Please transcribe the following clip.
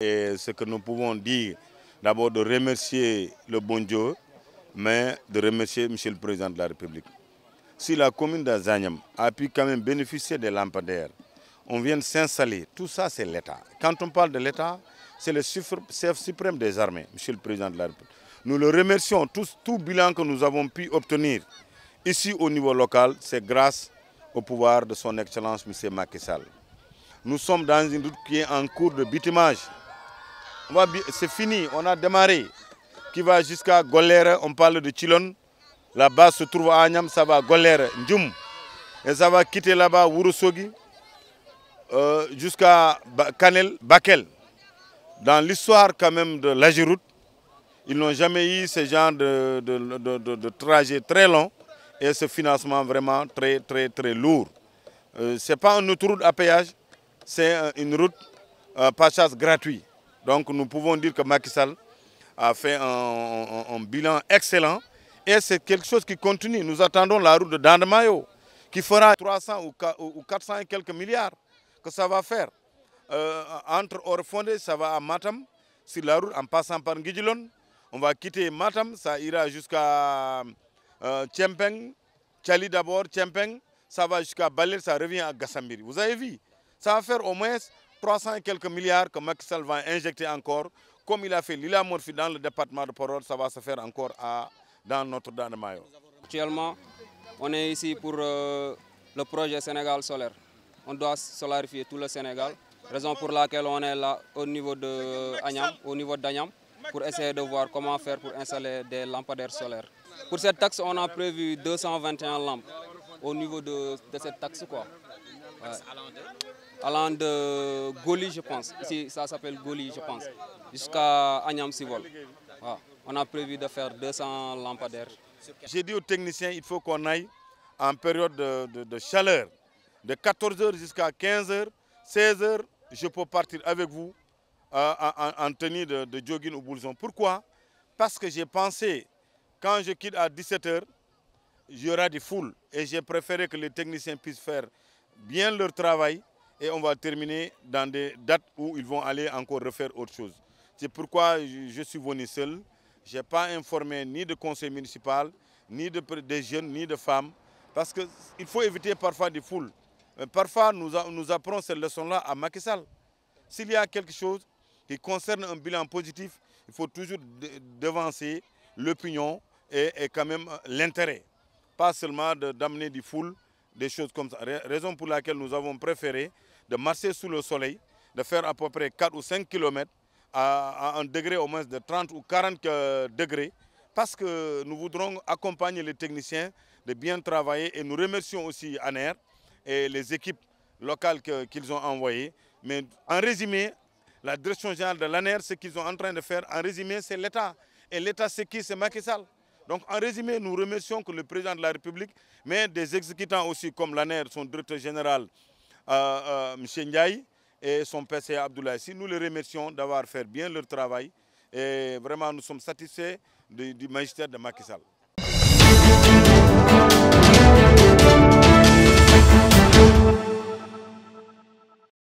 Et ce que nous pouvons dire, d'abord de remercier le bon Dieu, mais de remercier M. le Président de la République. Si la commune d'Azanyam a pu quand même bénéficier des lampadaires, on vient de s'installer, tout ça c'est l'État. Quand on parle de l'État, c'est le chef suprême des armées, M. le Président de la République. Nous le remercions, tous, tout bilan que nous avons pu obtenir Ici, au niveau local, c'est grâce au pouvoir de son Excellence M. Macky Nous sommes dans une route qui est en cours de bitumage. C'est fini, on a démarré. Qui va jusqu'à Golère, on parle de Chilon. Là-bas se trouve Agnam, ça va Golère, Ndjoum. Et ça va quitter là-bas Wurusogi euh, jusqu'à Bakel. Dans l'histoire quand même de l'Agiroute, ils n'ont jamais eu ce genre de, de trajet très long et ce financement vraiment très, très, très lourd. Euh, ce n'est pas une autre route à péage, c'est euh, une route euh, chasse, gratuite. Donc nous pouvons dire que Macky Sall a fait un, bilan excellent et c'est quelque chose qui continue. Nous attendons la route de Dandemayo qui fera 300 ou 400 et quelques milliards que ça va faire. Euh, entre Orfondé, ça va à Matam, sur la route en passant par Ngidjilon. On va quitter Matam, ça ira jusqu'à euh, Tchempeng, Tchali d'abord, Tchempeng, ça va jusqu'à Balir, ça revient à Gassambiri. Vous avez vu Ça va faire au moins 300 et quelques milliards que Macky va injecter encore. Comme il a fait Lila Morphy dans le département de Poror, ça va se faire encore à, dans Notre-Dame de Mayo. Actuellement, on est ici pour euh, le projet Sénégal solaire. On doit solarifier tout le Sénégal, raison pour laquelle on est là au niveau de euh, Agnam, au niveau d'Agnam pour essayer de voir comment faire pour installer des lampadaires solaires. Pour cette taxe, on a prévu 221 lampes au niveau de, cette taxe. Quoi. Allant de Goli, je pense. ça s'appelle Goli, je pense. Jusqu'à Agnam Sivol. On a prévu de faire 200 lampadaires. J'ai dit aux techniciens, il faut qu'on aille en période de, de chaleur. De 14h jusqu'à 15h, 16h, je peux partir avec vous euh, en, tenue de, jogging ou boulson. Pourquoi Parce que j'ai pensé, quand je quitte à 17h, il y aura des foules. Et j'ai préféré que les techniciens puissent faire bien leur travail et on va terminer dans des dates où ils vont aller encore refaire autre chose. C'est pourquoi je, suis venu seul. Je n'ai pas informé ni de conseil municipal, ni de, des jeunes, ni de femmes, parce qu'il faut éviter parfois des foules. parfois, nous, nous apprenons cette leçon-là à Macky Sall. S'il y a quelque chose, qui concerne un bilan positif, il faut toujours devancer l'opinion et, quand même euh, l'intérêt. Pas seulement d'amener du foule, des choses comme ça. Raison pour laquelle nous avons préféré de marcher sous le soleil, de faire à peu près 4 ou 5 km à, un degré au moins de 30 ou 40 euh, degrés, parce que nous voudrons accompagner les techniciens de bien travailler et nous remercions aussi ANER et les équipes locales qu'ils ont envoyées. Mais en résumé, la direction générale de l'ANER, ce qu'ils sont en train de faire, en résumé, c'est l'État. Et l'État, c'est qui C'est Macky Sall. Donc, en résumé, nous remercions que le président de la République, mais des exécutants aussi, comme l'ANER, son directeur général, euh, euh M. Ndiaye, et son PC Abdoulaye Si nous les remercions d'avoir fait bien leur travail. Et vraiment, nous sommes satisfaits du, du magistère de Macky Sall.